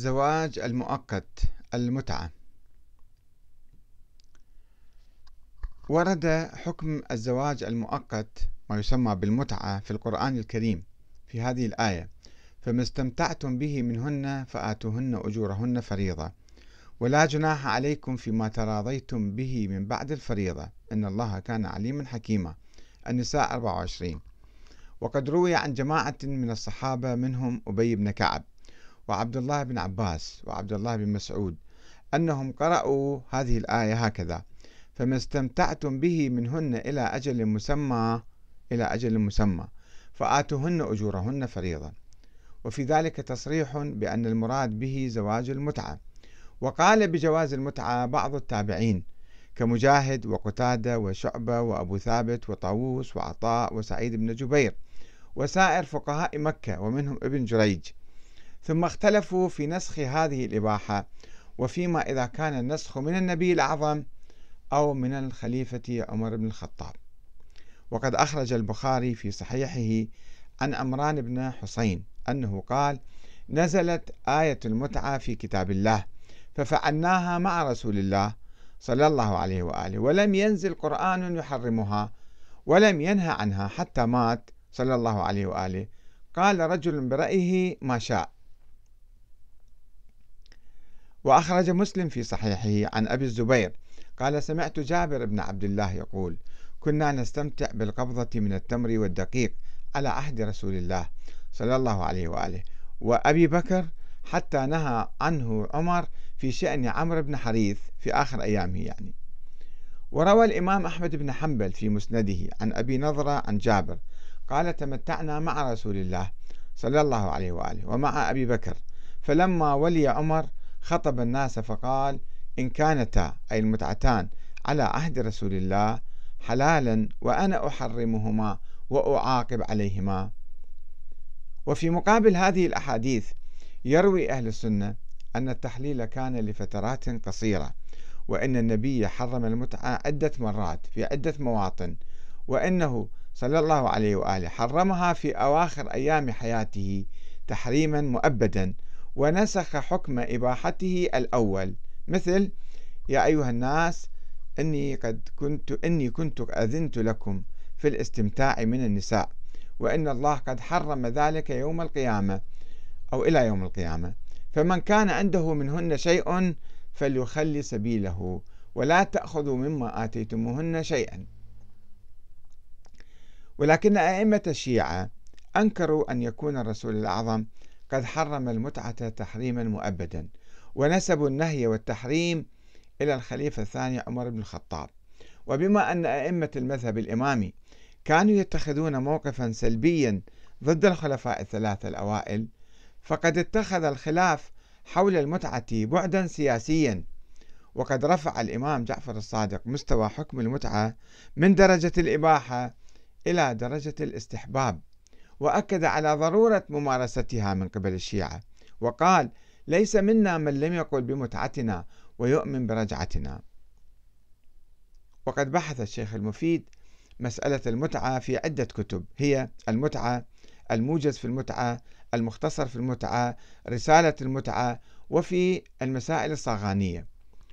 زواج المؤقت المتعة ورد حكم الزواج المؤقت ما يسمى بالمتعة في القرآن الكريم في هذه الآية فما استمتعتم به منهن فآتوهن أجورهن فريضة ولا جناح عليكم فيما تراضيتم به من بعد الفريضة إن الله كان عليما حكيما النساء 24 وقد روي عن جماعة من الصحابة منهم أبي بن كعب وعبد الله بن عباس وعبد الله بن مسعود أنهم قرأوا هذه الآية هكذا فما استمتعتم به منهن إلى أجل مسمى إلى أجل مسمى فآتوهن أجورهن فريضة وفي ذلك تصريح بأن المراد به زواج المتعة وقال بجواز المتعة بعض التابعين كمجاهد وقتادة وشعبة وأبو ثابت وطاووس وعطاء وسعيد بن جبير وسائر فقهاء مكة ومنهم ابن جريج ثم اختلفوا في نسخ هذه الإباحة وفيما إذا كان النسخ من النبي الأعظم أو من الخليفة عمر بن الخطاب وقد أخرج البخاري في صحيحه عن أمران بن حسين أنه قال نزلت آية المتعة في كتاب الله ففعلناها مع رسول الله صلى الله عليه وآله ولم ينزل قرآن يحرمها ولم ينهى عنها حتى مات صلى الله عليه وآله قال رجل برأيه ما شاء وأخرج مسلم في صحيحه عن أبي الزبير قال سمعت جابر بن عبد الله يقول كنا نستمتع بالقبضة من التمر والدقيق على عهد رسول الله صلى الله عليه وآله وأبي بكر حتى نهى عنه عمر في شأن عمرو بن حريث في آخر أيامه يعني وروى الإمام أحمد بن حنبل في مسنده عن أبي نظرة عن جابر قال تمتعنا مع رسول الله صلى الله عليه وآله ومع أبي بكر فلما ولي عمر خطب الناس فقال إن كانتا أي المتعتان على عهد رسول الله حلالا وأنا أحرمهما وأعاقب عليهما وفي مقابل هذه الأحاديث يروي أهل السنة أن التحليل كان لفترات قصيرة وأن النبي حرم المتعة عدة مرات في عدة مواطن وأنه صلى الله عليه وآله حرمها في أواخر أيام حياته تحريما مؤبدا ونسخ حكم إباحته الأول مثل يا أيها الناس إني قد كنت إني كنت أذنت لكم في الاستمتاع من النساء وإن الله قد حرم ذلك يوم القيامة أو إلى يوم القيامة فمن كان عنده منهن شيء فليخلي سبيله ولا تأخذوا مما آتيتموهن شيئا ولكن أئمة الشيعة أنكروا أن يكون الرسول الأعظم قد حرم المتعة تحريما مؤبدا ونسبوا النهي والتحريم إلى الخليفة الثاني عمر بن الخطاب وبما أن أئمة المذهب الإمامي كانوا يتخذون موقفا سلبيا ضد الخلفاء الثلاثة الأوائل فقد اتخذ الخلاف حول المتعة بعدا سياسيا وقد رفع الإمام جعفر الصادق مستوى حكم المتعة من درجة الإباحة إلى درجة الاستحباب وأكد على ضرورة ممارستها من قبل الشيعة وقال ليس منا من لم يقل بمتعتنا ويؤمن برجعتنا وقد بحث الشيخ المفيد مسألة المتعة في عدة كتب هي المتعة الموجز في المتعة المختصر في المتعة رسالة المتعة وفي المسائل الصاغانية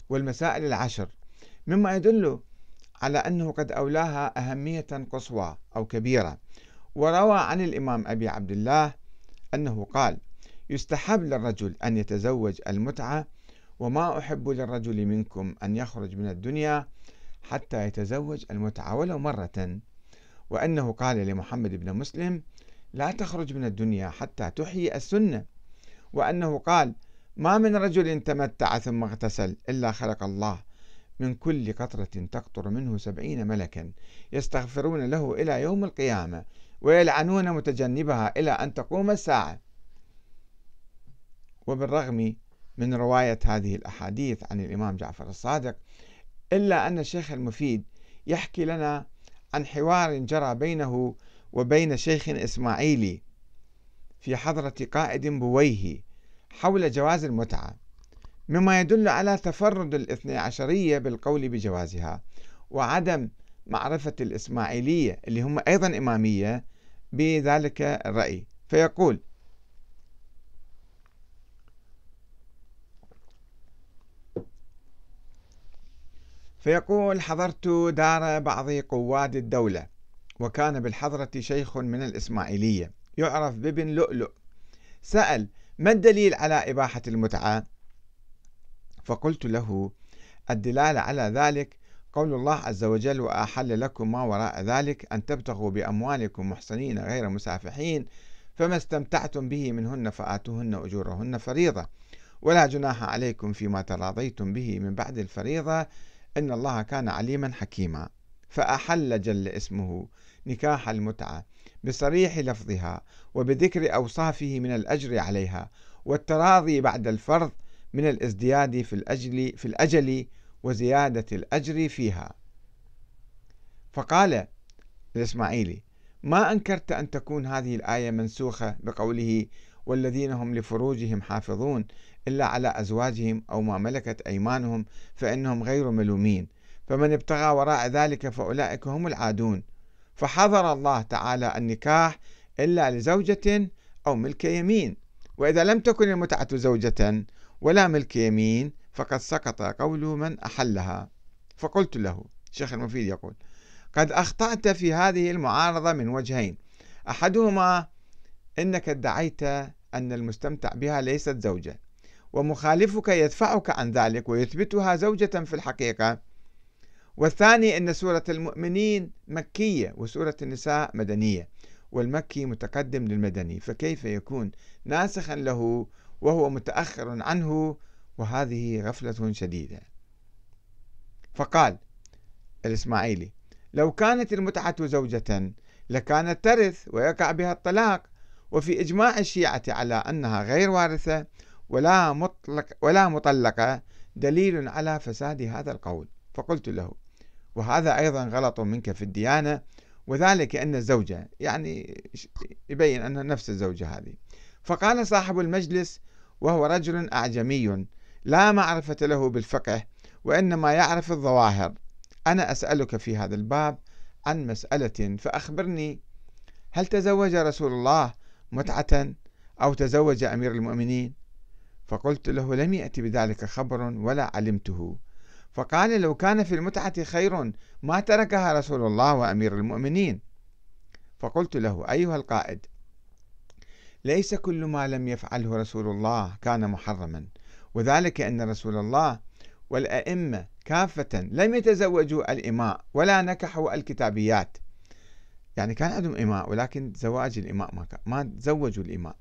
والمسائل العشر مما يدل على أنه قد أولاها أهمية قصوى أو كبيرة وروى عن الإمام أبي عبد الله أنه قال يستحب للرجل أن يتزوج المتعة وما أحب للرجل منكم أن يخرج من الدنيا حتى يتزوج المتعة ولو مرة وأنه قال لمحمد بن مسلم لا تخرج من الدنيا حتى تحيي السنة وأنه قال ما من رجل تمتع ثم اغتسل إلا خلق الله من كل قطرة تقطر منه سبعين ملكا يستغفرون له إلى يوم القيامة ويلعنون متجنبها إلى أن تقوم الساعة وبالرغم من رواية هذه الأحاديث عن الإمام جعفر الصادق إلا أن الشيخ المفيد يحكي لنا عن حوار جرى بينه وبين شيخ إسماعيلي في حضرة قائد بويه حول جواز المتعة مما يدل على تفرد الاثني عشرية بالقول بجوازها وعدم معرفة الإسماعيلية اللي هم أيضا إمامية بذلك الرأي فيقول فيقول حضرت دار بعض قواد الدولة وكان بالحضرة شيخ من الإسماعيلية يعرف بابن لؤلؤ سأل ما الدليل على إباحة المتعة؟ فقلت له الدلالة على ذلك قول الله عز وجل وأحل لكم ما وراء ذلك أن تبتغوا بأموالكم محصنين غير مسافحين فما استمتعتم به منهن فآتوهن أجورهن فريضة ولا جناح عليكم فيما تراضيتم به من بعد الفريضة إن الله كان عليما حكيما فأحل جل اسمه نكاح المتعة بصريح لفظها وبذكر أوصافه من الأجر عليها والتراضي بعد الفرض من الازدياد في الأجل في الأجل وزيادة الأجر فيها فقال الإسماعيلي ما أنكرت أن تكون هذه الآية منسوخة بقوله والذين هم لفروجهم حافظون إلا على أزواجهم أو ما ملكت أيمانهم فإنهم غير ملومين فمن ابتغى وراء ذلك فأولئك هم العادون فحظر الله تعالى النكاح إلا لزوجة أو ملك يمين وإذا لم تكن المتعة زوجة ولا ملك يمين فقد سقط قول من أحلها فقلت له شيخ المفيد يقول قد أخطأت في هذه المعارضة من وجهين أحدهما أنك ادعيت أن المستمتع بها ليست زوجة ومخالفك يدفعك عن ذلك ويثبتها زوجة في الحقيقة والثاني أن سورة المؤمنين مكية وسورة النساء مدنية والمكي متقدم للمدني فكيف يكون ناسخا له وهو متأخر عنه وهذه غفلة شديدة فقال الإسماعيلي لو كانت المتعة زوجة لكانت ترث ويقع بها الطلاق وفي إجماع الشيعة على أنها غير وارثة ولا مطلق ولا مطلقة دليل على فساد هذا القول فقلت له وهذا أيضا غلط منك في الديانة وذلك أن الزوجة يعني يبين أنها نفس الزوجة هذه فقال صاحب المجلس وهو رجل أعجمي لا معرفة له بالفقه وإنما يعرف الظواهر أنا أسألك في هذا الباب عن مسألة فأخبرني هل تزوج رسول الله متعة أو تزوج أمير المؤمنين فقلت له لم يأتي بذلك خبر ولا علمته فقال لو كان في المتعة خير ما تركها رسول الله وأمير المؤمنين فقلت له أيها القائد ليس كل ما لم يفعله رسول الله كان محرما وذلك أن رسول الله والأئمة كافة لم يتزوجوا الإماء ولا نكحوا الكتابيات يعني كان عندهم إماء ولكن زواج الإماء ما كان ما تزوجوا الإماء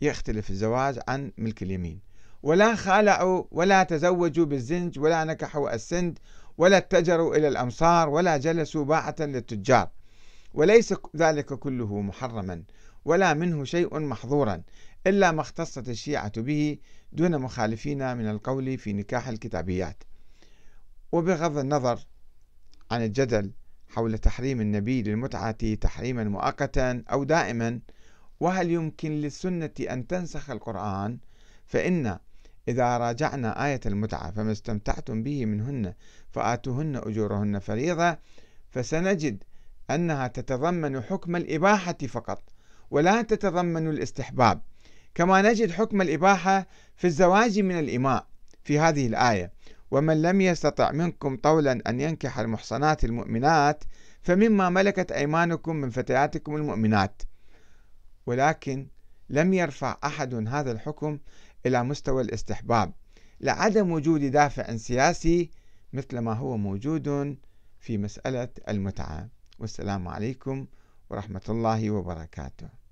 يختلف الزواج عن ملك اليمين ولا خالعوا ولا تزوجوا بالزنج ولا نكحوا السند ولا اتجروا إلى الأمصار ولا جلسوا باعة للتجار وليس ذلك كله محرما ولا منه شيء محظورا إلا ما اختصت الشيعة به دون مخالفين من القول في نكاح الكتابيات وبغض النظر عن الجدل حول تحريم النبي للمتعة تحريما مؤقتا أو دائما وهل يمكن للسنة أن تنسخ القرآن فإن إذا راجعنا آية المتعة فما استمتعتم به منهن فآتوهن أجورهن فريضة فسنجد أنها تتضمن حكم الإباحة فقط ولا تتضمن الاستحباب كما نجد حكم الإباحة في الزواج من الإماء في هذه الآية ومن لم يستطع منكم طولا أن ينكح المحصنات المؤمنات فمما ملكت أيمانكم من فتياتكم المؤمنات ولكن لم يرفع أحد هذا الحكم إلى مستوى الاستحباب لعدم وجود دافع سياسي مثل ما هو موجود في مسألة المتعة والسلام عليكم ورحمة الله وبركاته